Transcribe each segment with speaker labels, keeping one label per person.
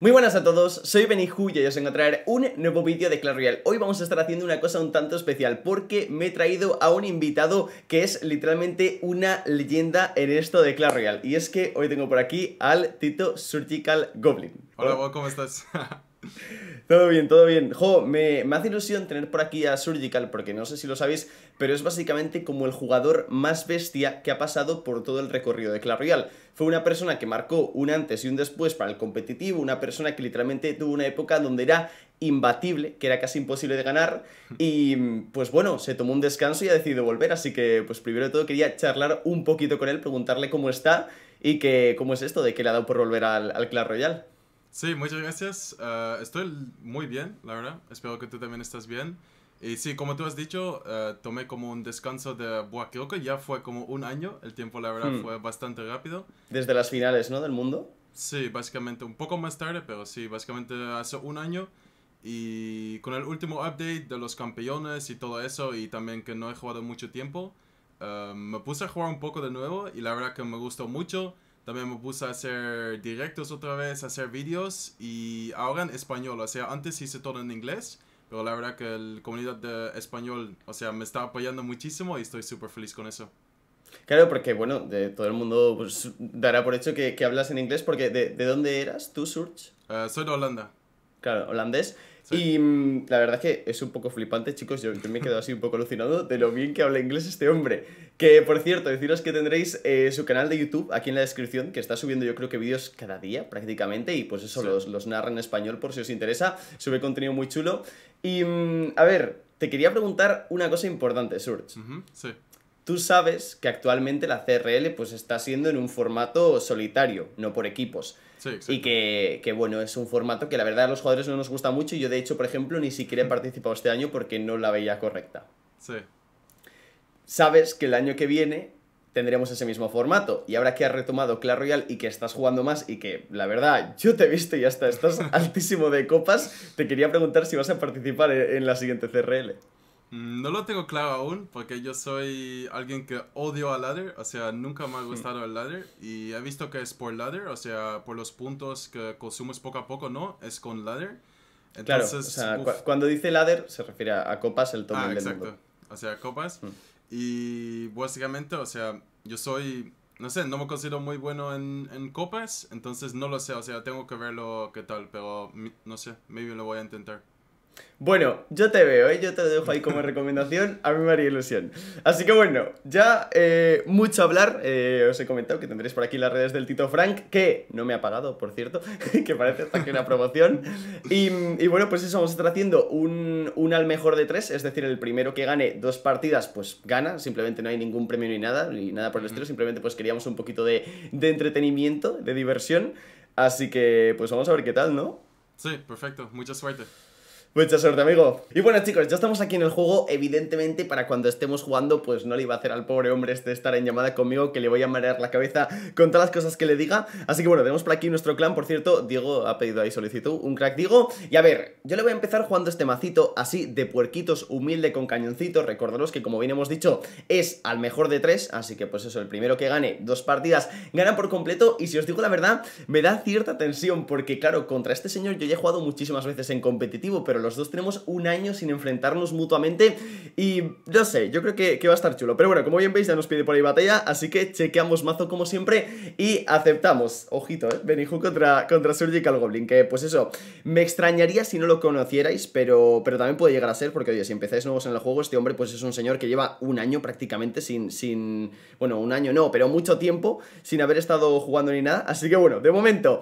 Speaker 1: Muy buenas a todos, soy Benihu y os vengo a traer un nuevo vídeo de Clash Royale. Hoy vamos a estar haciendo una cosa un tanto especial porque me he traído a un invitado que es literalmente una leyenda en esto de Clash Royale. Y es que hoy tengo por aquí al Tito Surgical Goblin.
Speaker 2: Hola, ¿cómo estás?
Speaker 1: Todo bien, todo bien. Jo, me, me, hace ilusión tener por aquí a Surgical, porque no sé si lo sabéis, pero es básicamente como el jugador más bestia que ha pasado por todo el recorrido de Clash Royal. Fue una persona que marcó un antes y un después para el competitivo, una persona que literalmente tuvo una época donde era imbatible, que era casi imposible de ganar, y pues bueno, se tomó un descanso y ha decidido volver, así que pues primero de todo quería charlar un poquito con él, preguntarle cómo está y que, cómo es esto de que le ha dado por volver al, al Royal.
Speaker 2: Sí, muchas gracias. Ah, estoy muy bien, la verdad. Espero que tú también estás bien. Y sí, como tú has dicho, eh, tomé como un descanso de... Buah, que ya fue como un año. El tiempo, la verdad, hmm. fue bastante rápido.
Speaker 1: Desde las finales, ¿no? Del mundo.
Speaker 2: Sí, básicamente un poco más tarde, pero sí, básicamente hace un año. Y con el último update de los campeones y todo eso, y también que no he jugado mucho tiempo, eh, me puse a jugar un poco de nuevo y la verdad que me gustó mucho. También me puse a hacer directos otra vez, a hacer vídeos y ahora en español. O sea, antes hice todo en inglés pero la verdad que el comunidad de español, o sea, me está apoyando muchísimo y estoy súper feliz con eso.
Speaker 1: Claro, porque bueno, de todo el mundo pues, dará por hecho que, hablas en inglés, porque de, dónde eras tú, Surge? Eh, soy de Holanda. Claro, holandés. Y mm, la verdad es que es un poco flipante, chicos. Yo, me he quedado así un poco alucinado de lo bien que habla inglés este hombre. Que por cierto, deciros que tendréis eh, su canal de YouTube aquí en la descripción, que está subiendo yo creo que vídeos cada día prácticamente. Y pues eso, los, narra en español por si os interesa. Sube contenido muy chulo. Y mm, a ver, te quería preguntar una cosa importante, Surge. Sí. Tú sabes que actualmente la CRL pues está siendo en un formato solitario, no por equipos. Sí, y que, bueno, es un formato que la verdad a los jugadores no nos gusta mucho y yo de hecho, por ejemplo, ni siquiera he mm. participado este año porque no la veía correcta. Sí. Sabes que el año que viene tendremos ese mismo formato y ahora que has retomado Clash Royal y que estás jugando más y que la verdad yo te he visto y hasta estás altísimo de copas, te quería preguntar si vas a participar en la siguiente CRL.
Speaker 2: Mm, no lo tengo claro aún, porque yo soy alguien que odio a ladder, o sea, nunca me ha hmm. gustado el ladder, y he visto que es por ladder, o sea, por los puntos que consumes poco a poco, ¿no? Es con ladder. Entonces, claro, o sea,
Speaker 1: cuando dice ladder se refiere a, copas, el tomo ah, exacto.
Speaker 2: O sea, copas. Hmm. Y básicamente, o sea, yo soy, no sé, no me considero muy bueno en, en copas, entonces no lo sé, o sea, tengo que verlo qué tal, pero no sé, maybe lo voy a intentar. Bueno,
Speaker 1: yo te veo, ¿eh? yo te dejo ahí como recomendación, a mí me haría ilusión. Así que bueno, ya eh, mucho hablar, eh, os he comentado que tendréis por aquí las redes del Tito Frank, que no me ha pagado, por cierto, que parece hasta que una promoción. Y, bueno, pues eso, vamos a estar haciendo un, al mejor de tres, es decir, el primero que gane dos partidas, pues gana, simplemente no hay ningún premio ni nada, ni nada por el estilo, simplemente pues queríamos un poquito de, de entretenimiento, de diversión. Así que pues vamos a ver qué tal,
Speaker 2: ¿no? Sí, perfecto, mucha suerte.
Speaker 1: Mucha suerte, amigo. Y bueno, chicos, ya estamos aquí en el juego. Evidentemente, para cuando estemos jugando, pues no le iba a hacer al pobre hombre este estar en llamada conmigo, que le voy a marear la cabeza con todas las cosas que le diga. Así que bueno, tenemos por aquí nuestro clan. Por cierto, Diego ha pedido ahí solicitud, un crack Diego. Y a ver, yo le voy a empezar jugando este macito así de puerquitos, humilde con cañoncito Recordaros que, como bien hemos dicho, es al mejor de tres. Así que pues eso, el primero que gane dos partidas, gana por completo. Y si os digo la verdad, me da cierta tensión, porque claro, contra este señor yo ya he jugado muchísimas veces en competitivo, pero los dos tenemos un año sin enfrentarnos mutuamente y no sé, yo creo que, que va a estar chulo. Pero bueno, como bien veis ya nos pide por ahí batalla, así que chequeamos mazo como siempre y aceptamos. Ojito, ¿eh? Benihu contra, contra Surgical Goblin, que pues eso, me extrañaría si no lo conocierais, pero, pero también puede llegar a ser, porque oye, si empezáis nuevos en el juego, este hombre pues es un señor que lleva un año prácticamente sin, sin bueno, un año no, pero mucho tiempo sin haber estado jugando ni nada, así que bueno, de momento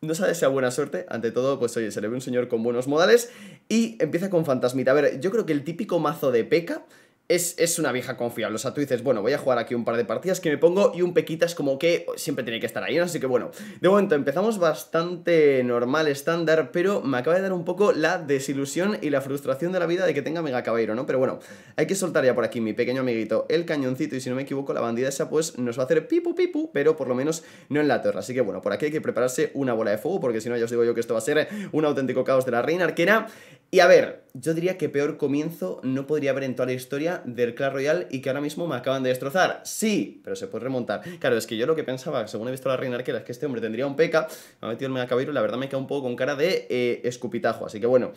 Speaker 1: no sabe si a buena suerte, ante todo, pues oye, se le ve un señor con buenos modales y empieza con fantasmita. A ver, yo creo que el típico mazo de Peca es, una vieja confiable. O sea, tú dices, bueno, voy a jugar aquí un par de partidas que me pongo y un pequitas como que siempre tiene que estar ahí. Así que bueno, de momento empezamos bastante normal, estándar, pero me acaba de dar un poco la desilusión y la frustración de la vida de que tenga Mega Caballero, ¿no? Pero bueno, hay que soltar ya por aquí, mi pequeño amiguito, el cañoncito y si no me equivoco, la bandida esa pues nos va a hacer pipu pipu, pero por lo menos no en la torre. Así que bueno, por aquí hay que prepararse una bola de fuego porque si no ya os digo yo que esto va a ser un auténtico caos de la reina arquera. Y a ver, yo diría que peor comienzo no podría haber en toda la historia del Clash Royale y que ahora mismo me acaban de destrozar. Sí, pero se puede remontar. Claro, es que yo lo que pensaba, según he visto la reina arquera, es que este hombre tendría un peca. Me ha metido el mega y la verdad me queda un poco con cara de eh, escupitajo. Así que bueno,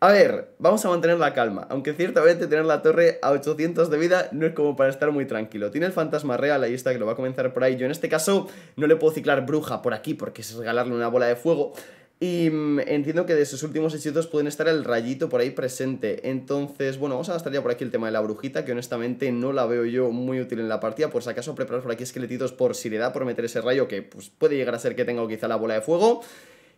Speaker 1: a ver, vamos a mantener la calma. Aunque ciertamente tener la torre a 800 de vida no es como para estar muy tranquilo. Tiene el fantasma real, ahí está, que lo va a comenzar por ahí. Yo en este caso no le puedo ciclar bruja por aquí porque es regalarle una bola de fuego. Y mm, entiendo que de sus últimos hechizos pueden estar el rayito por ahí presente. Entonces, bueno, vamos a gastar ya por aquí el tema de la brujita, que honestamente no la veo yo muy útil en la partida. Por si acaso, preparar por aquí esqueletitos por si le da por meter ese rayo, que pues, puede llegar a ser que tenga quizá la bola de fuego.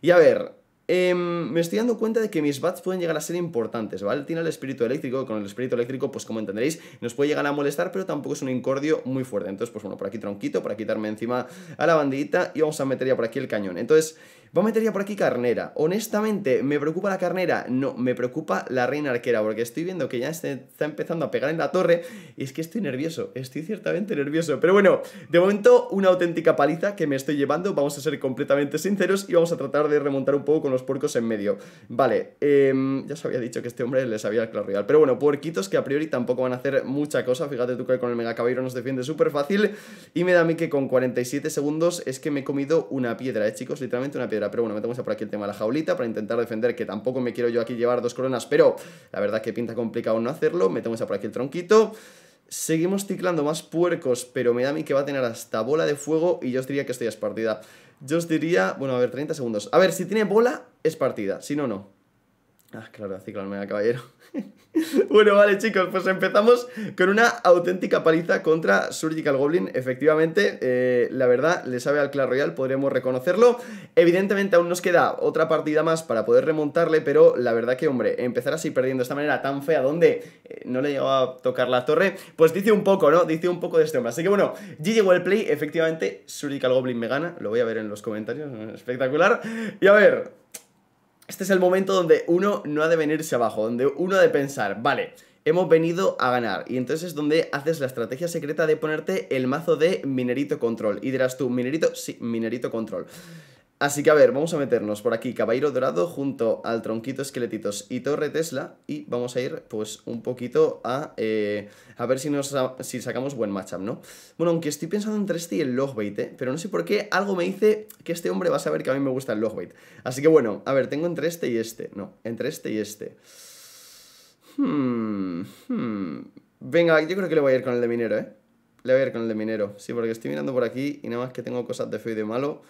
Speaker 1: Y a ver, em, me estoy dando cuenta de que mis bats pueden llegar a ser importantes, ¿vale? Tiene el espíritu eléctrico, con el espíritu eléctrico, pues como entenderéis, nos puede llegar a molestar, pero tampoco es un incordio muy fuerte. Entonces, pues bueno, por aquí tronquito, para quitarme encima a la bandita y vamos a meter ya por aquí el cañón. Entonces... Va a meter ya por aquí carnera. Honestamente, ¿me preocupa la carnera? No, me preocupa la reina arquera, porque estoy viendo que ya está empezando a pegar en la torre y es que estoy nervioso, estoy ciertamente nervioso. Pero bueno, de momento una auténtica paliza que me estoy llevando, vamos a ser completamente sinceros y vamos a tratar de remontar un poco con los puercos en medio. Vale, em, ya os había dicho que este hombre les había el real, pero bueno, puerquitos que a priori tampoco van a hacer mucha cosa, fíjate tú que con el mega caballero nos defiende súper fácil y me da a mí que con 47 segundos es que me he comido una piedra, eh chicos, literalmente una piedra. Pero bueno, metemos por aquí el tema de la jaulita para intentar defender, que tampoco me quiero yo aquí llevar dos coronas, pero la verdad que pinta complicado no hacerlo. Metemos por aquí el tronquito. Seguimos ciclando más puercos, pero me da a mí que va a tener hasta bola de fuego y yo os diría que estoy es partida. Yo os diría, bueno, a ver, 30 segundos. A ver, si tiene bola, es partida, si no, no. Ah, claro, ciclo al caballero. bueno, vale, chicos, pues empezamos con una auténtica paliza contra Surgical Goblin. Efectivamente, eh, la verdad, le sabe al Clash Royale, podremos reconocerlo. Evidentemente, aún nos queda otra partida más para poder remontarle, pero la verdad que, hombre, empezar así perdiendo de esta manera tan fea, donde eh, no le llegaba a tocar la torre, pues dice un poco, ¿no? Dice un poco de este hombre. Así que, bueno, GG play, efectivamente, Surgical Goblin me gana. Lo voy a ver en los comentarios, espectacular. Y a ver, este es el momento donde uno no ha de venirse abajo, donde uno ha de pensar, vale, hemos venido a ganar. Y entonces es donde haces la estrategia secreta de ponerte el mazo de minerito control. Y dirás tú, minerito, sí, minerito control. Así que a ver, vamos a meternos por aquí, Caballero Dorado junto al Tronquito Esqueletitos y Torre Tesla y vamos a ir pues un poquito a, eh, a ver si, nos, si sacamos buen matchup, ¿no? Bueno, aunque estoy pensando entre este y el Logbait, ¿eh? pero no sé por qué algo me dice que este hombre va a saber que a mí me gusta el Logbait. Así que bueno, a ver, tengo entre este y este, no, entre este y este. Hmm, hmm. Venga, yo creo que le voy a ir con el de minero, ¿eh? Le voy a ir con el de minero, sí, porque estoy mirando por aquí y nada más que tengo cosas de feo y de malo...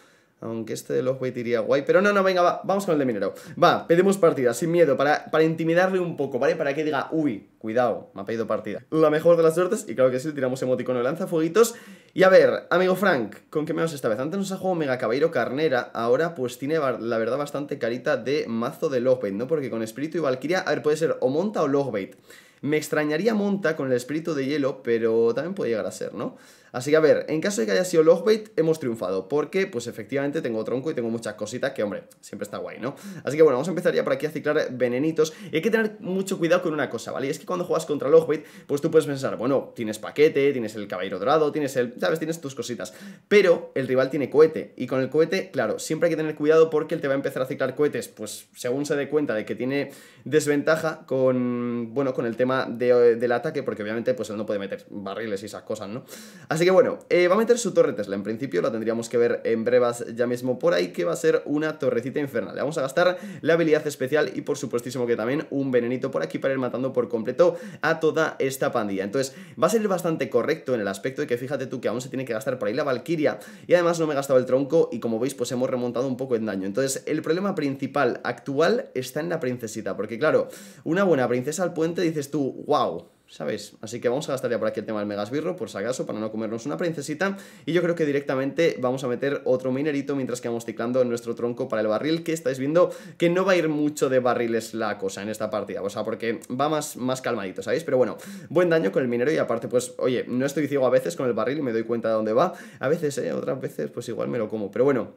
Speaker 1: Aunque este de Logbait iría guay. Pero no, no, venga, vamos con el de minero. Va, pedimos partida, sin miedo, para, para intimidarle un poco, ¿vale? Para que diga, uy, cuidado, me ha pedido partida. La mejor de las suertes, y claro que sí, le tiramos emoticono de lanzafueguitos. Y a ver, amigo Frank, ¿con qué me esta vez? Antes nos ha jugado Mega Caballero Carnera, ahora pues tiene, la verdad, bastante carita de mazo de Logbait, ¿no? Porque con Espíritu y Valkyria, a ver, puede ser o Monta o Logbait. Me extrañaría Monta con el Espíritu de Hielo, pero también puede llegar a ser, ¿no? Así que a ver, en caso de que haya sido logbait, hemos triunfado, porque pues efectivamente tengo tronco y tengo muchas cositas que, hombre, siempre está guay, ¿no? Así que bueno, vamos a empezar ya por aquí a ciclar venenitos. Y hay que tener mucho cuidado con una cosa, ¿vale? Y es que cuando juegas contra logbait, pues tú puedes pensar, bueno, tienes paquete, tienes el caballero dorado, tienes el, ¿sabes? Tienes tus cositas. Pero el rival tiene cohete, y con el cohete, claro, siempre hay que tener cuidado porque él te va a empezar a ciclar cohetes, pues según se dé cuenta de que tiene desventaja con, bueno, con el tema del ataque, porque obviamente pues él no puede meter barriles y esas cosas, ¿no? Así Así que bueno, eh, va a meter su torre Tesla. En principio la tendríamos que ver en brevas ya mismo por ahí, que va a ser una torrecita infernal. Le vamos a gastar la habilidad especial y por supuestísimo que también un venenito por aquí para ir matando por completo a toda esta pandilla. Entonces va a ser bastante correcto en el aspecto de que fíjate tú que aún se tiene que gastar por ahí la Valkyria y además no me he gastado el tronco y como veis pues hemos remontado un poco en daño. Entonces el problema principal actual está en la princesita, porque claro, una buena princesa al puente dices tú, wow, ¿sabéis? Así que vamos a gastar ya por aquí el tema del megasbirro, por si acaso, para no comernos una princesita. Y yo creo que directamente vamos a meter otro minerito mientras que vamos ciclando nuestro tronco para el barril, que estáis viendo que no va a ir mucho de barriles la cosa en esta partida, o sea, porque va más, más calmadito, ¿sabéis? Pero bueno, buen daño con el minero y aparte, pues, oye, no estoy ciego a veces con el barril y me doy cuenta de dónde va. A veces, ¿eh? Otras veces, pues igual me lo como, pero bueno...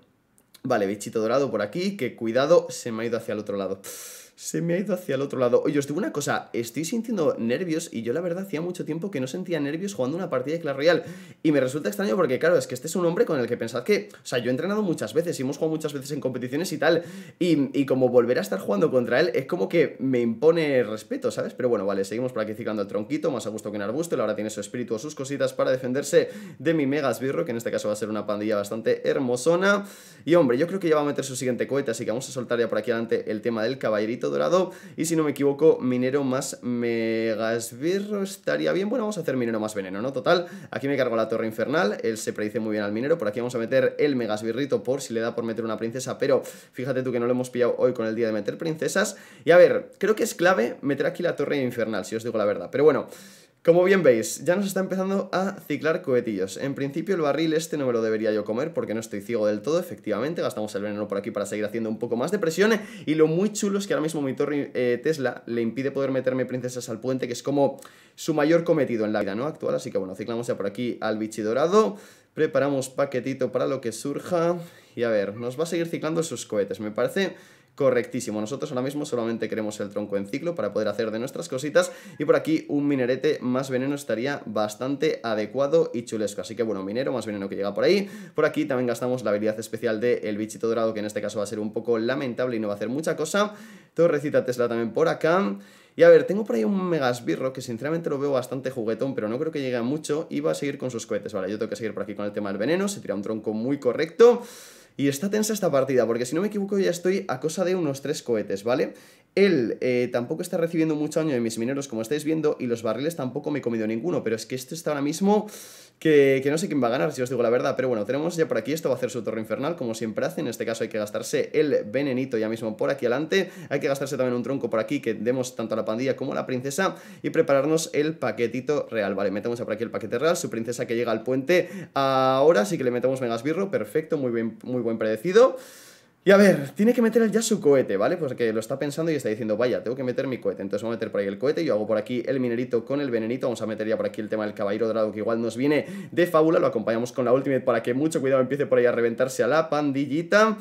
Speaker 1: Vale, bichito dorado por aquí, que cuidado, se me ha ido hacia el otro lado. Se me ha ido hacia el otro lado. Oye, os digo una cosa, estoy sintiendo nervios y yo la verdad hacía mucho tiempo que no sentía nervios jugando una partida de Clash Royale. Y me resulta extraño porque, claro, es que este es un hombre con el que pensad que, o sea, yo he entrenado muchas veces y hemos jugado muchas veces en competiciones y tal. Y, como volver a estar jugando contra él es como que me impone respeto, ¿sabes? Pero bueno, vale, seguimos practicando el tronquito, más a gusto que en arbusto. Ahora tiene su espíritu o sus cositas para defenderse de mi mega esbirro, que en este caso va a ser una pandilla bastante hermosona. Y hombre, yo creo que ya va a meter su siguiente cohete, así que vamos a soltar ya por aquí adelante el tema del caballerito dorado. Y si no me equivoco, minero más megasbirro estaría bien. Bueno, vamos a hacer minero más veneno, ¿no? Total, aquí me cargo la torre infernal. Él se predice muy bien al minero. Por aquí vamos a meter el megasbirrito por si le da por meter una princesa. Pero fíjate tú que no lo hemos pillado hoy con el día de meter princesas. Y a ver, creo que es clave meter aquí la torre infernal, si os digo la verdad. Pero bueno... Como bien veis, ya nos está empezando a ciclar cohetillos. En principio el barril este no me lo debería yo comer porque no estoy ciego del todo, efectivamente. Gastamos el veneno por aquí para seguir haciendo un poco más de presión. Y lo muy chulo es que ahora mismo mi torre eh, Tesla le impide poder meterme princesas al puente, que es como su mayor cometido en la vida ¿no? actual. Así que bueno, ciclamos ya por aquí al dorado, Preparamos paquetito para lo que surja. Y a ver, nos va a seguir ciclando sus cohetes. Me parece Correctísimo, nosotros ahora mismo solamente queremos el tronco en ciclo para poder hacer de nuestras cositas y por aquí un minerete más veneno estaría bastante adecuado y chulesco, así que bueno, minero más veneno que llega por ahí, por aquí también gastamos la habilidad especial del bichito dorado que en este caso va a ser un poco lamentable y no va a hacer mucha cosa, torrecita Tesla también por acá... Y a ver, tengo por ahí un megasbirro que sinceramente lo veo bastante juguetón, pero no creo que llegue a mucho y va a seguir con sus cohetes. Vale, yo tengo que seguir por aquí con el tema del veneno, se tira un tronco muy correcto. Y está tensa esta partida, porque si no me equivoco ya estoy a cosa de unos tres cohetes, ¿vale? Él eh, tampoco está recibiendo mucho daño de mis mineros, como estáis viendo, y los barriles tampoco me he comido ninguno, pero es que esto está ahora mismo que, no sé quién va a ganar, si os digo la verdad, pero bueno, tenemos ya por aquí, esto va a hacer su torre infernal, como siempre hace, en este caso hay que gastarse el venenito ya mismo por aquí adelante, hay que gastarse también un tronco por aquí que demos tanto a la pandilla como a la princesa y prepararnos el paquetito real, vale, metemos por aquí el paquete real, su princesa que llega al puente ahora, sí que le metemos megasbirro, perfecto, muy, bien, muy buen predecido... Y a ver, tiene que meter ya su cohete, ¿vale? Porque lo está pensando y está diciendo, vaya, tengo que meter mi cohete. Entonces voy a meter por ahí el cohete, yo hago por aquí el minerito con el venenito, vamos a meter ya por aquí el tema del caballero dorado que igual nos viene de fábula, lo acompañamos con la ultimate para que mucho cuidado empiece por ahí a reventarse a la pandillita.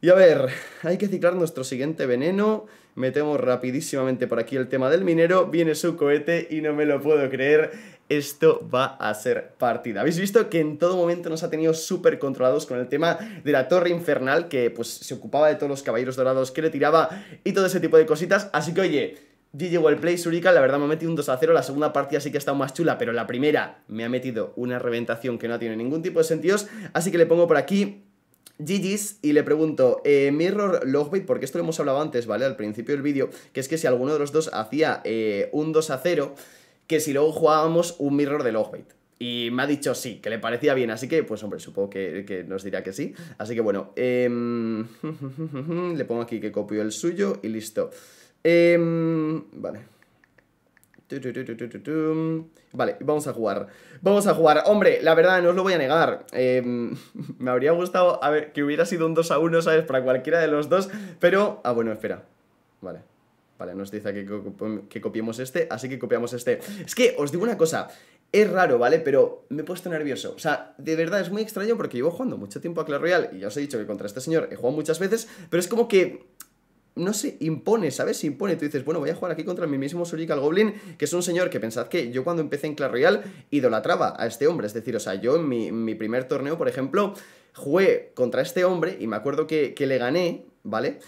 Speaker 1: Y a ver, hay que ciclar nuestro siguiente veneno... Metemos rapidísimamente por aquí el tema del minero. Viene su cohete y no me lo puedo creer. Esto va a ser partida. Habéis visto que en todo momento nos ha tenido súper controlados con el tema de la torre infernal, que pues se ocupaba de todos los caballeros dorados que le tiraba y todo ese tipo de cositas. Así que oye, GG play surica, la verdad me ha metido un 2 a 0. La segunda partida sí que ha estado más chula, pero la primera me ha metido una reventación que no tiene ningún tipo de sentidos Así que le pongo por aquí Gigi's y le pregunto, eh, Mirror Logbait, porque esto lo hemos hablado antes, ¿vale? Al principio del vídeo, que es que si alguno de los dos hacía eh, un 2 a 0, que si luego jugábamos un Mirror de Logbait. Y me ha dicho sí, que le parecía bien, así que, pues hombre, supongo que, nos dirá que sí. Así que bueno, em, le pongo aquí que copio el suyo y listo. Em, vale. Vale, vamos a jugar. Vamos a jugar. Hombre, la verdad, no os lo voy a negar. Em, me habría gustado a ver, que hubiera sido un 2 a 1, ¿sabes? Para cualquiera de los dos. Pero. Ah, bueno, espera. Vale. Vale, nos dice que, que copiemos este, así que copiamos este. Es que os digo una cosa. Es raro, ¿vale? Pero me he puesto nervioso. O sea, de verdad es muy extraño porque llevo jugando mucho tiempo a Clash Royale y ya os he dicho que contra este señor he jugado muchas veces, pero es como que no se impone, ¿sabes? impone. Tú dices, bueno, voy a jugar aquí contra mi mismo Surgical Goblin, que es un señor que pensad que yo cuando empecé en Clash Royale idolatraba a este hombre. Es decir, o sea, yo en mi, primer torneo, por ejemplo, jugué contra este hombre y me acuerdo que, que le gané, ¿vale?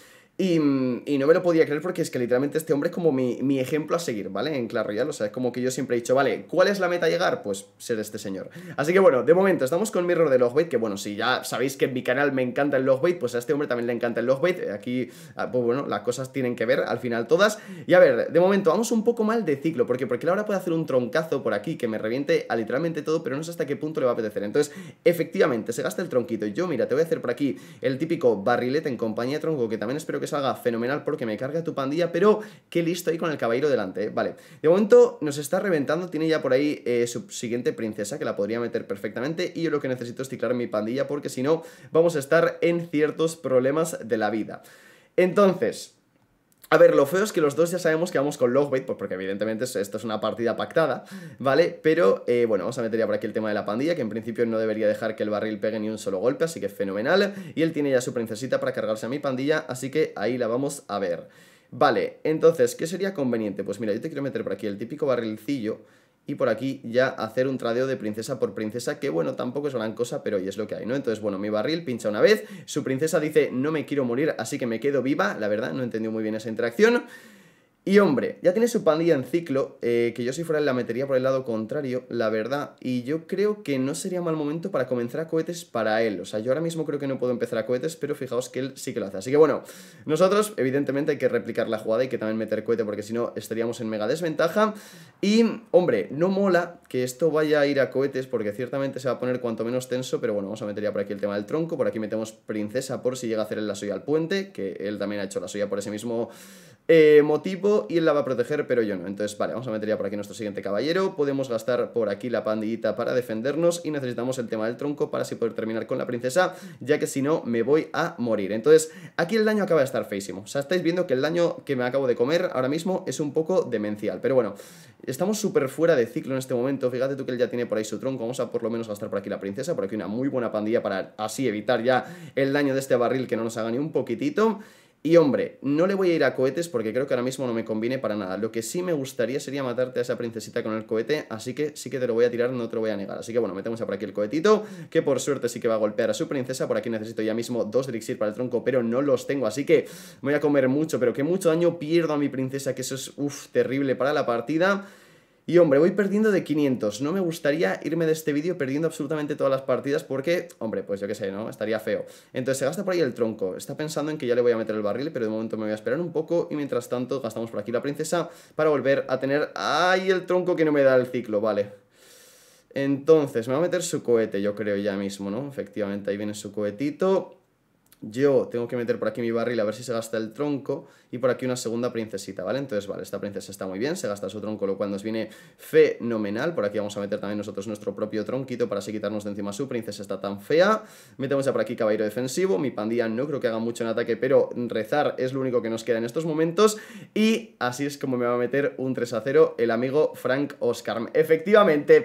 Speaker 1: Y, no me lo podía creer porque es que literalmente este hombre es como mi, ejemplo a seguir, ¿vale? En claro ya o sea, es como que yo siempre he dicho, vale, ¿cuál es la meta a llegar? Pues ser este señor. Así que bueno, de momento estamos con Mirror de Logbait, que bueno, si ya sabéis que en mi canal me encanta el Logbait, pues a este hombre también le encanta el Logbait. Eh, aquí, ah, pues bueno, las cosas tienen que ver al final todas. Y a ver, de momento vamos un poco mal de ciclo, porque porque ahora puede hacer un troncazo por aquí que me reviente a literalmente todo, pero no sé hasta qué punto le va a apetecer. Entonces, efectivamente, se gasta el tronquito. y Yo, mira, te voy a hacer por aquí el típico barrilete en compañía de tronco, que también espero que Haga fenomenal porque me carga tu pandilla, pero qué listo ahí con el caballero delante, ¿eh? Vale, de momento nos está reventando, tiene ya por ahí eh, su siguiente princesa que la podría meter perfectamente y yo lo que necesito es ciclar mi pandilla porque si no vamos a estar en ciertos problemas de la vida. Entonces, a ver, lo feo es que los dos ya sabemos que vamos con Logbait, pues porque evidentemente esto es una partida pactada, ¿vale? Pero, eh, bueno, vamos a meter ya por aquí el tema de la pandilla, que en principio no debería dejar que el barril pegue ni un solo golpe, así que fenomenal. Y él tiene ya su princesita para cargarse a mi pandilla, así que ahí la vamos a ver. Vale, entonces, ¿qué sería conveniente? Pues mira, yo te quiero meter por aquí el típico barrilcillo y por aquí ya hacer un tradeo de princesa por princesa, que bueno, tampoco es gran cosa, pero y es lo que hay, ¿no? Entonces, bueno, mi barril pincha una vez, su princesa dice, no me quiero morir, así que me quedo viva, la verdad, no entendió muy bien esa interacción, y hombre, ya tiene su pandilla en ciclo, eh, que yo si fuera la metería por el lado contrario, la verdad, y yo creo que no sería mal momento para comenzar a cohetes para él. O sea, yo ahora mismo creo que no puedo empezar a cohetes, pero fijaos que él sí que lo hace. Así que bueno, nosotros evidentemente hay que replicar la jugada y que también meter cohete, porque si no estaríamos en mega desventaja. Y hombre, no mola que esto vaya a ir a cohetes, porque ciertamente se va a poner cuanto menos tenso, pero bueno, vamos a meter ya por aquí el tema del tronco, por aquí metemos princesa por si llega a hacer la suya al puente, que él también ha hecho la suya por ese mismo eh, motivo y él la va a proteger, pero yo no. Entonces, vale, vamos a meter ya por aquí nuestro siguiente caballero. Podemos gastar por aquí la pandillita para defendernos y necesitamos el tema del tronco para así poder terminar con la princesa, ya que si no me voy a morir. Entonces, aquí el daño acaba de estar feísimo. O sea, estáis viendo que el daño que me acabo de comer ahora mismo es un poco demencial. Pero bueno, estamos súper fuera de ciclo en este momento. Fíjate tú que él ya tiene por ahí su tronco. Vamos a por lo menos gastar por aquí la princesa, por aquí una muy buena pandilla para así evitar ya el daño de este barril que no nos haga ni un poquitito. Y hombre, no le voy a ir a cohetes porque creo que ahora mismo no me conviene para nada. Lo que sí me gustaría sería matarte a esa princesita con el cohete, así que sí que te lo voy a tirar, no te lo voy a negar. Así que bueno, metemos a por aquí el cohetito, que por suerte sí que va a golpear a su princesa. Por aquí necesito ya mismo dos para el tronco, pero no los tengo, así que voy a comer mucho, pero que mucho daño pierdo a mi princesa, que eso es, uff, terrible para la partida. Y hombre, voy perdiendo de 500. No me gustaría irme de este vídeo perdiendo absolutamente todas las partidas porque, hombre, pues yo qué sé, ¿no? Estaría feo. Entonces se gasta por ahí el tronco. Está pensando en que ya le voy a meter el barril, pero de momento me voy a esperar un poco y mientras tanto gastamos por aquí la princesa para volver a tener... ¡Ay, el tronco que no me da el ciclo! Vale. Entonces, me va a meter su cohete, yo creo, ya mismo, ¿no? Efectivamente, ahí viene su cohetito. Yo tengo que meter por aquí mi barril a ver si se gasta el tronco y por aquí una segunda princesita, ¿vale? Entonces, vale, esta princesa está muy bien, se gasta su tronco, lo cual nos viene fenomenal. Por aquí vamos a meter también nosotros nuestro propio tronquito para así quitarnos de encima su princesa está tan fea. Metemos ya por aquí caballero defensivo, mi pandilla no creo que haga mucho en ataque, pero rezar es lo único que nos queda en estos momentos y así es como me va a meter un 3 a 0 el amigo Frank Oscar. Efectivamente,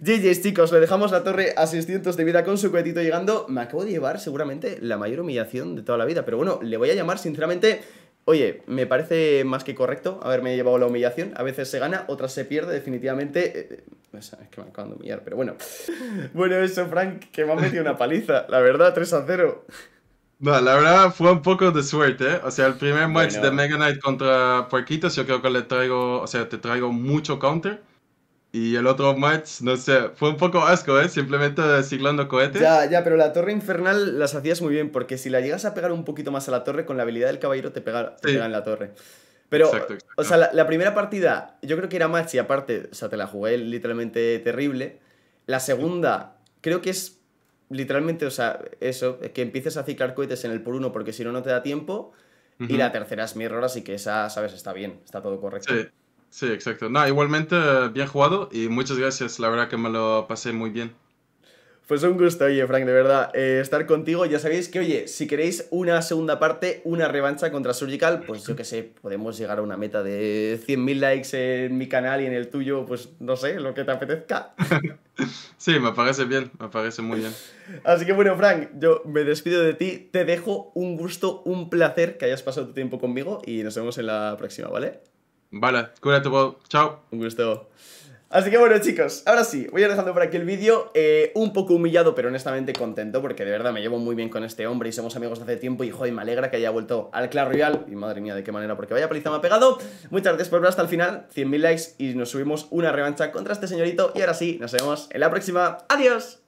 Speaker 1: GG chicos, le dejamos la torre a 600 de vida con su cuetito llegando. Me acabo de llevar seguramente la mayor humildad de toda la vida. Pero bueno, le voy a llamar sinceramente... Oye, me parece más que correcto haberme llevado la humillación. A veces se gana, otras se pierde, definitivamente. Eh, eh, es que me acaban de humillar, pero bueno. Bueno, eso, Frank, que me ha metido una
Speaker 2: paliza. La verdad, 3 a 0. la verdad fue un poco de suerte. ¿eh? O sea, el primer match de Mega Knight contra Puerquitos, yo creo que le traigo, o sea, te traigo mucho counter. Y el otro match, no sé, fue un poco asco, ¿eh? Simplemente ciclando cohetes. Ya,
Speaker 1: ya, pero la torre infernal las hacías muy bien, porque si la llegas a pegar un poquito más a la torre, con la habilidad del caballero te pega, en la torre. Pero, o sea, la, primera partida, yo creo que era match y aparte, o sea, te la jugué literalmente terrible. La segunda, creo que es literalmente, o sea, eso, que empieces a ciclar cohetes en el por uno, porque si no, no te da tiempo. Y la tercera es mi error, así que esa, sabes, está bien, está todo correcto.
Speaker 2: Sí, exacto. igualmente bien jugado y muchas gracias. La verdad que me lo pasé muy bien.
Speaker 1: Pues un gusto, oye, Frank, de verdad, eh, estar contigo. Ya sabéis que, oye, si queréis una segunda parte, una revancha contra Surgical, pues yo que sé, podemos llegar a una meta de 100.000 likes en mi canal y en el tuyo, pues no sé, lo que te apetezca.
Speaker 2: sí, me parece bien, me parece muy bien. Así que
Speaker 1: bueno, Frank, yo me despido de ti, te dejo un gusto, un placer que hayas pasado tu tiempo conmigo y nos vemos en la próxima, ¿vale?
Speaker 2: Vale, tu voz, Chao. Un gusto.
Speaker 1: Así que bueno chicos, ahora sí, voy a ir dejando por aquí el vídeo eh, Un poco humillado pero honestamente contento Porque de verdad me llevo muy bien con este hombre Y somos amigos de hace tiempo y joder, me alegra que haya vuelto al claro Royale Y madre mía, de qué manera, porque vaya paliza me ha pegado Muchas gracias por ver hasta el final 100.000 likes y nos subimos una revancha contra este señorito Y ahora sí, nos vemos en la próxima, ¡adiós!